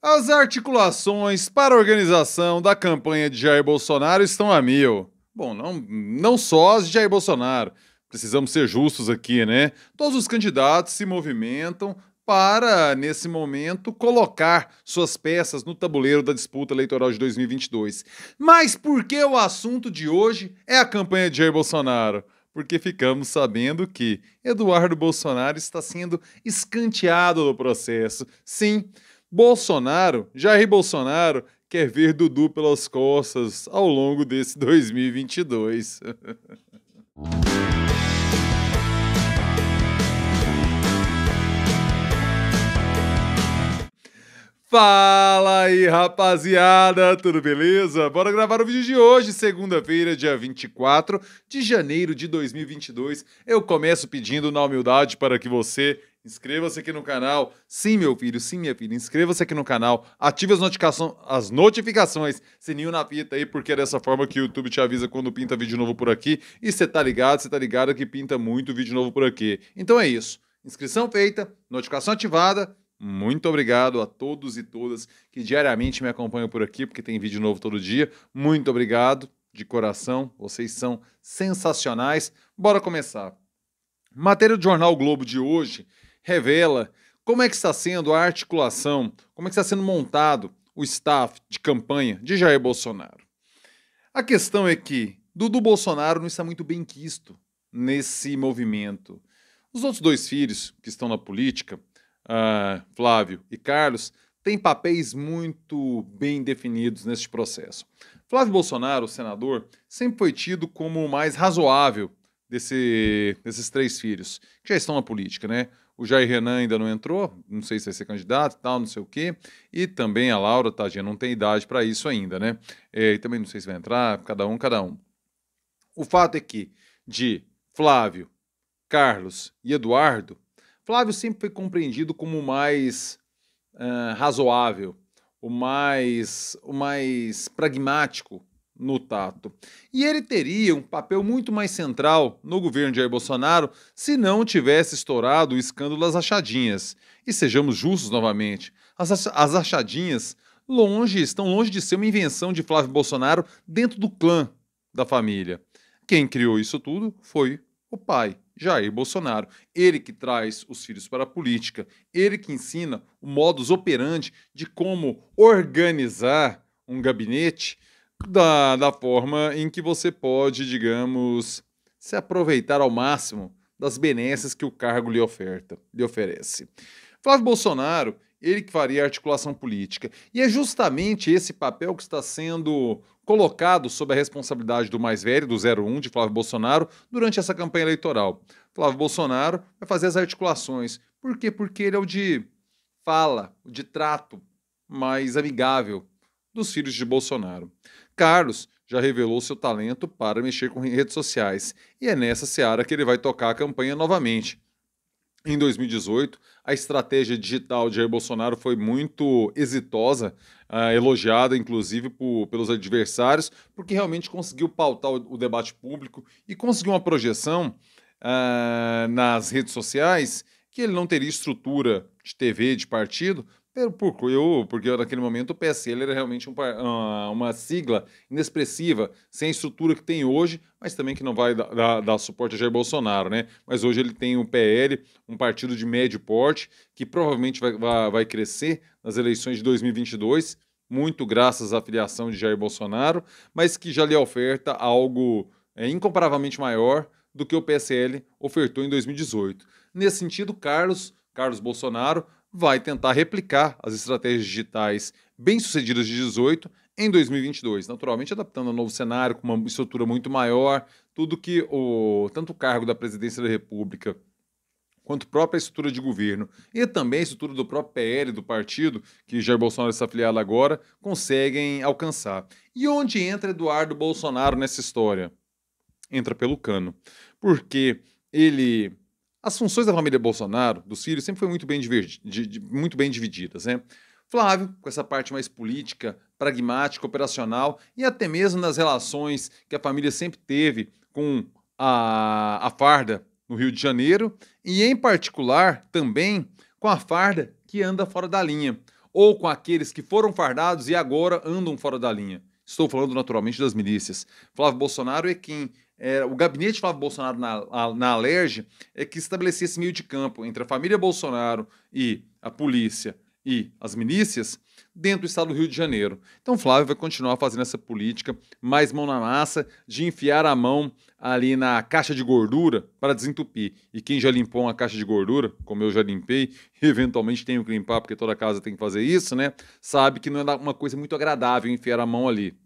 As articulações para a organização da campanha de Jair Bolsonaro estão a mil. Bom, não, não só as de Jair Bolsonaro. Precisamos ser justos aqui, né? Todos os candidatos se movimentam para, nesse momento, colocar suas peças no tabuleiro da disputa eleitoral de 2022. Mas por que o assunto de hoje é a campanha de Jair Bolsonaro? porque ficamos sabendo que Eduardo Bolsonaro está sendo escanteado no processo. Sim, Bolsonaro, Jair Bolsonaro, quer ver Dudu pelas costas ao longo desse 2022. Fala aí, rapaziada, tudo beleza? Bora gravar o vídeo de hoje, segunda-feira, dia 24 de janeiro de 2022. Eu começo pedindo na humildade para que você Inscreva-se aqui no canal. Sim, meu filho, sim, minha filha. Inscreva-se aqui no canal. Ative as, as notificações. Sininho na fita aí, porque é dessa forma que o YouTube te avisa quando pinta vídeo novo por aqui. E você tá ligado, você tá ligado que pinta muito vídeo novo por aqui. Então é isso. Inscrição feita, notificação ativada. Muito obrigado a todos e todas que diariamente me acompanham por aqui, porque tem vídeo novo todo dia. Muito obrigado de coração. Vocês são sensacionais. Bora começar. Matéria do Jornal Globo de hoje revela como é que está sendo a articulação, como é que está sendo montado o staff de campanha de Jair Bolsonaro. A questão é que Dudu Bolsonaro não está muito bem quisto nesse movimento. Os outros dois filhos que estão na política, uh, Flávio e Carlos, têm papéis muito bem definidos neste processo. Flávio Bolsonaro, o senador, sempre foi tido como o mais razoável desse, desses três filhos, que já estão na política, né? O Jair Renan ainda não entrou, não sei se vai ser candidato e tal, não sei o quê. E também a Laura, tadinha, não tem idade para isso ainda, né? É, e também não sei se vai entrar, cada um, cada um. O fato é que de Flávio, Carlos e Eduardo, Flávio sempre foi compreendido como o mais uh, razoável, o mais, o mais pragmático no tato. E ele teria um papel muito mais central no governo de Jair Bolsonaro se não tivesse estourado o escândalo das achadinhas. E sejamos justos novamente, as, as achadinhas longe, estão longe de ser uma invenção de Flávio Bolsonaro dentro do clã da família. Quem criou isso tudo foi o pai, Jair Bolsonaro. Ele que traz os filhos para a política, ele que ensina o modus operandi de como organizar um gabinete da, da forma em que você pode, digamos, se aproveitar ao máximo das benesses que o cargo lhe, oferta, lhe oferece. Flávio Bolsonaro, ele que faria articulação política. E é justamente esse papel que está sendo colocado sob a responsabilidade do mais velho, do 01, de Flávio Bolsonaro, durante essa campanha eleitoral. Flávio Bolsonaro vai fazer as articulações. Por quê? Porque ele é o de fala, o de trato mais amigável dos filhos de Bolsonaro. Carlos já revelou seu talento para mexer com redes sociais e é nessa seara que ele vai tocar a campanha novamente. Em 2018, a estratégia digital de Jair Bolsonaro foi muito exitosa, uh, elogiada inclusive por, pelos adversários, porque realmente conseguiu pautar o, o debate público e conseguiu uma projeção uh, nas redes sociais que ele não teria estrutura de TV, de partido, era porque, eu, porque naquele momento o PSL era realmente um, ah, uma sigla inexpressiva, sem a estrutura que tem hoje, mas também que não vai dar, dar, dar, suporte a Jair Bolsonaro, né? Mas hoje ele tem o PL, um partido de médio porte, que provavelmente vai, vai, vai crescer nas eleições de 2022, muito graças à filiação de Jair Bolsonaro, mas que já lhe oferta algo é, incomparavelmente maior do que o PSL ofertou em 2018. Nesse sentido, Carlos, Carlos Bolsonaro vai tentar replicar as estratégias digitais bem-sucedidas de 18 em 2022, naturalmente adaptando ao novo cenário com uma estrutura muito maior, tudo que o tanto o cargo da Presidência da República quanto a própria estrutura de governo e também a estrutura do próprio PL do partido, que Jair Bolsonaro está afiliado agora, conseguem alcançar. E onde entra Eduardo Bolsonaro nessa história? Entra pelo cano. Porque ele as funções da família Bolsonaro, do filhos, sempre foram muito bem, muito bem divididas, né? Flávio, com essa parte mais política, pragmática, operacional e até mesmo nas relações que a família sempre teve com a, a farda no Rio de Janeiro e, em particular, também com a farda que anda fora da linha ou com aqueles que foram fardados e agora andam fora da linha. Estou falando naturalmente das milícias. Flávio Bolsonaro é quem é, o gabinete Flávio Bolsonaro na, na Alerj é que estabelecia esse meio de campo entre a família Bolsonaro e a polícia e as milícias dentro do estado do Rio de Janeiro. Então Flávio vai continuar fazendo essa política mais mão na massa de enfiar a mão ali na caixa de gordura para desentupir. E quem já limpou uma caixa de gordura, como eu já limpei, eventualmente tenho que limpar porque toda casa tem que fazer isso, né? Sabe que não é uma coisa muito agradável enfiar a mão ali.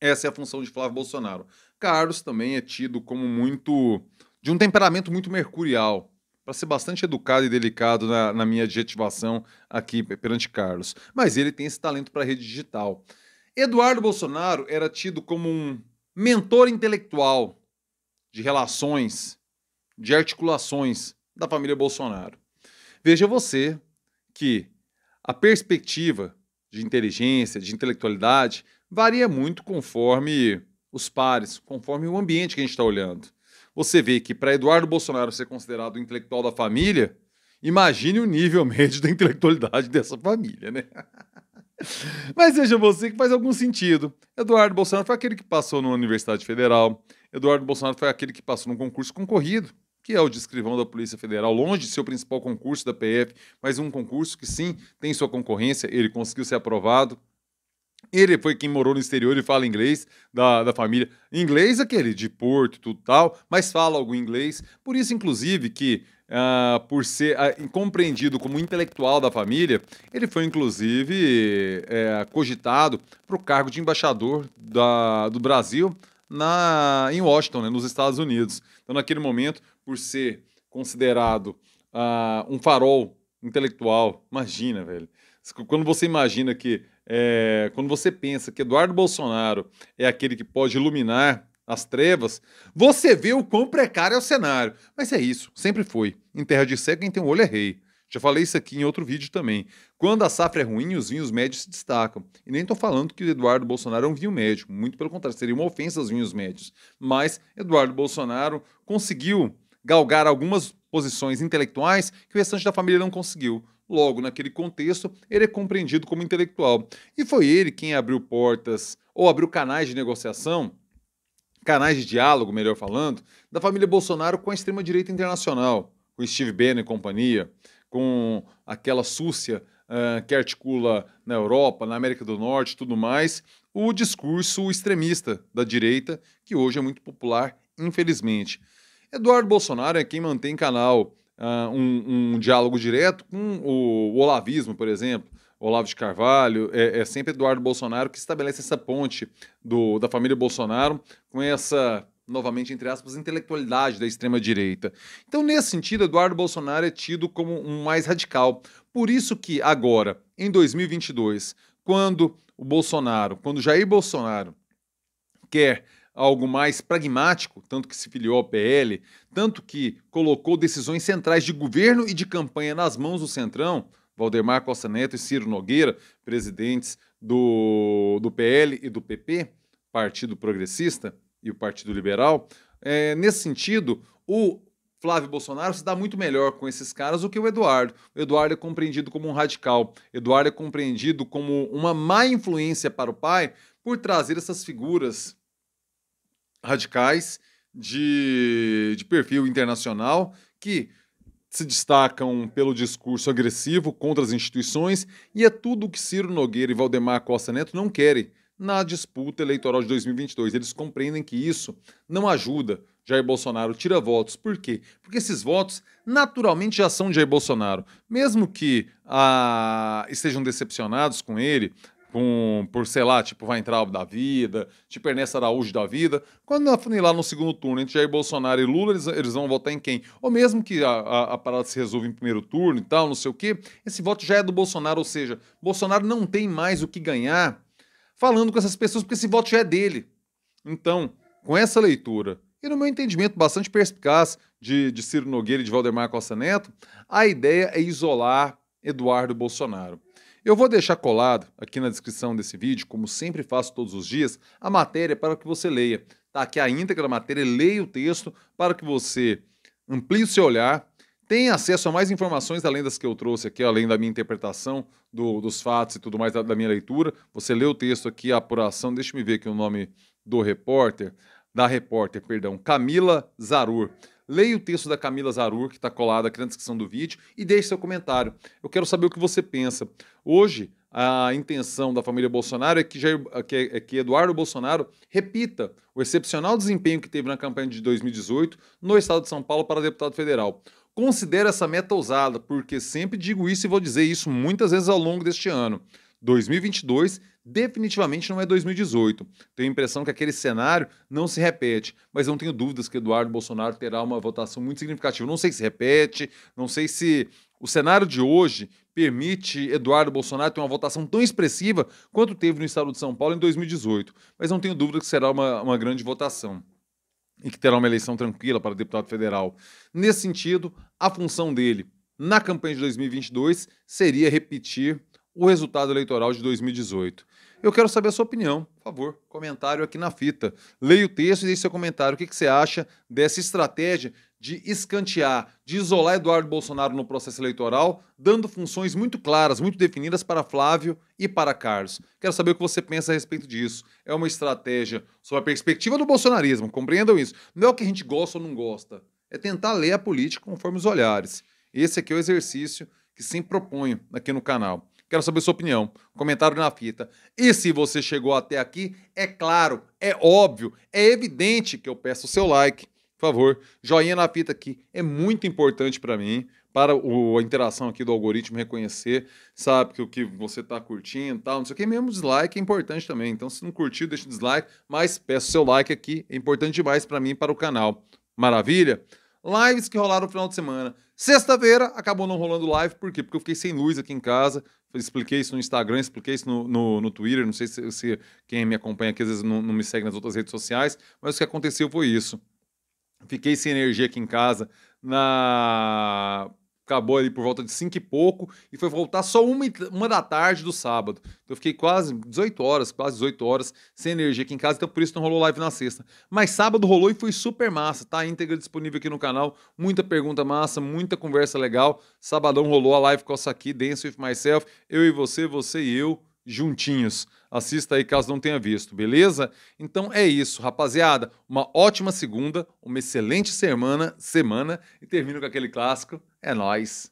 Essa é a função de Flávio Bolsonaro. Carlos também é tido como muito. de um temperamento muito mercurial. Para ser bastante educado e delicado na, na minha adjetivação aqui perante Carlos. Mas ele tem esse talento para a rede digital. Eduardo Bolsonaro era tido como um mentor intelectual de relações, de articulações da família Bolsonaro. Veja você que a perspectiva de inteligência, de intelectualidade, varia muito conforme os pares, conforme o ambiente que a gente está olhando. Você vê que para Eduardo Bolsonaro ser considerado o intelectual da família, imagine o nível médio da intelectualidade dessa família, né? Mas veja você que faz algum sentido. Eduardo Bolsonaro foi aquele que passou na Universidade Federal. Eduardo Bolsonaro foi aquele que passou num concurso concorrido, que é o de escrivão da Polícia Federal, longe de o principal concurso da PF, mas um concurso que sim tem sua concorrência, ele conseguiu ser aprovado. Ele foi quem morou no exterior e fala inglês da, da família. Inglês é aquele de Porto tudo tal, mas fala algum inglês. Por isso, inclusive, que uh, por ser uh, compreendido como intelectual da família, ele foi, inclusive, uh, cogitado para o cargo de embaixador da, do Brasil na, em Washington, né, nos Estados Unidos. Então, naquele momento, por ser considerado ah, um farol intelectual, imagina, velho. Quando você imagina que é, quando você pensa que Eduardo Bolsonaro é aquele que pode iluminar as trevas, você vê o quão precário é o cenário. Mas é isso, sempre foi. Em terra de cego, quem tem um olho é rei. Já falei isso aqui em outro vídeo também. Quando a safra é ruim, os vinhos médios se destacam. E nem estou falando que o Eduardo Bolsonaro é um vinho médio. Muito pelo contrário, seria uma ofensa aos vinhos médios. Mas Eduardo Bolsonaro conseguiu galgar algumas posições intelectuais que o restante da família não conseguiu. Logo, naquele contexto, ele é compreendido como intelectual. E foi ele quem abriu portas ou abriu canais de negociação canais de diálogo, melhor falando, da família Bolsonaro com a extrema-direita internacional, com Steve Bannon e companhia, com aquela súcia uh, que articula na Europa, na América do Norte tudo mais, o discurso extremista da direita, que hoje é muito popular, infelizmente. Eduardo Bolsonaro é quem mantém canal uh, um, um, diálogo direto com o, o, olavismo, por exemplo. Olavo de Carvalho, é, é, sempre Eduardo Bolsonaro que estabelece essa ponte do, da família Bolsonaro com essa, novamente, entre aspas, intelectualidade da extrema-direita. Então, nesse sentido, Eduardo Bolsonaro é tido como um mais radical. Por isso que agora, em 2022, quando o Bolsonaro, quando Jair Bolsonaro quer algo mais pragmático, tanto que se filiou ao PL, tanto que colocou decisões centrais de governo e de campanha nas mãos do Centrão, Valdemar Costa Neto e Ciro Nogueira, presidentes do, do PL e do PP, Partido Progressista e o Partido Liberal. É, nesse sentido, o Flávio Bolsonaro se dá muito melhor com esses caras do que o Eduardo. O Eduardo é compreendido como um radical. O Eduardo é compreendido como uma má influência para o pai por trazer essas figuras radicais de, de perfil internacional que se destacam pelo discurso agressivo contra as instituições e é tudo o que Ciro Nogueira e Valdemar Costa Neto não querem na disputa eleitoral de 2022. Eles compreendem que isso não ajuda. Jair Bolsonaro tira votos. Por quê? Porque esses votos naturalmente já são de Jair Bolsonaro. Mesmo que ah, estejam decepcionados com ele, com, por, sei lá, tipo vai entrar da vida, tipo Ernesto Araújo da vida. Quando lá no segundo turno, entre Jair Bolsonaro e Lula, eles, eles vão votar em quem? Ou mesmo que a, a, a, parada se resolva em primeiro turno e tal, não sei o quê, esse voto já é do Bolsonaro, ou seja, Bolsonaro não tem mais o que ganhar falando com essas pessoas, porque esse voto já é dele. Então, com essa leitura, e no meu entendimento bastante perspicaz de, de Ciro Nogueira e de Valdemar Costa Neto, a ideia é isolar Eduardo Bolsonaro. Eu vou deixar colado aqui na descrição desse vídeo, como sempre faço todos os dias, a matéria para que você leia. Tá aqui a íntegra da matéria, leia o texto para que você amplie o seu olhar, tenha acesso a mais informações além das que eu trouxe aqui, além da minha interpretação do, dos fatos e tudo mais da, da minha leitura. Você lê o texto aqui, a apuração, deixa me ver aqui o nome do repórter da repórter, perdão, Camila Zarur. Leia o texto da Camila Zarur, que está colado aqui na descrição do vídeo, e deixe seu comentário. Eu quero saber o que você pensa. Hoje, a intenção da família Bolsonaro é que, Jair, que, é que Eduardo Bolsonaro repita o excepcional desempenho que teve na campanha de 2018 no estado de São Paulo para deputado federal. Considere essa meta ousada, porque sempre digo isso e vou dizer isso muitas vezes ao longo deste ano. 2022 definitivamente não é 2018. Tenho a impressão que aquele cenário não se repete, mas não tenho dúvidas que Eduardo Bolsonaro terá uma votação muito significativa. Não sei se repete, não sei se o cenário de hoje permite Eduardo Bolsonaro ter uma votação tão expressiva quanto teve no estado de São Paulo em 2018, mas não tenho dúvida que será uma, uma grande votação e que terá uma eleição tranquila para deputado federal. Nesse sentido, a função dele na campanha de 2022 seria repetir o resultado eleitoral de 2018. Eu quero saber a sua opinião. Por favor, comentário aqui na fita. Leia o texto e deixe seu comentário. O que, que você acha dessa estratégia de escantear, de isolar Eduardo Bolsonaro no processo eleitoral, dando funções muito claras, muito definidas para Flávio e para Carlos. Quero saber o que você pensa a respeito disso. É uma estratégia sob a perspectiva do bolsonarismo, compreendam isso. Não é o que a gente gosta ou não gosta, é tentar ler a política conforme os olhares. Esse aqui é o exercício que sempre proponho aqui no canal. Quero saber sua opinião. Comentário na fita. E se você chegou até aqui, é claro, é óbvio, é evidente que eu peço o seu like. Por favor, joinha na fita aqui. É muito importante para mim, para o, a interação aqui do algoritmo reconhecer, sabe, que o que você está curtindo e tal, não sei o que. Mesmo dislike é importante também. Então, se não curtiu, deixa o dislike, mas peço o seu like aqui. É importante demais para mim e para o canal. Maravilha? Lives que rolaram no final de semana. Sexta-feira acabou não rolando live, por quê? Porque eu fiquei sem luz aqui em casa, expliquei isso no Instagram, expliquei isso no, no, no Twitter, não sei se, se, quem me acompanha aqui às vezes não, não me segue nas outras redes sociais, mas o que aconteceu foi isso. Fiquei sem energia aqui em casa, na acabou ali por volta de 5 e pouco e foi voltar só uma, uma da tarde do sábado. Então eu fiquei quase 18 horas, quase 18 horas sem energia aqui em casa, então por isso não rolou live na sexta. Mas sábado rolou e foi super massa, tá? A íntegra disponível aqui no canal, muita pergunta massa, muita conversa legal. Sabadão rolou a live com essa aqui, Dance With Myself, eu e você, você e eu juntinhos. Assista aí caso não tenha visto, beleza? Então é isso, rapaziada. Uma ótima segunda, uma excelente semana, semana e termino com aquele clássico. É nós.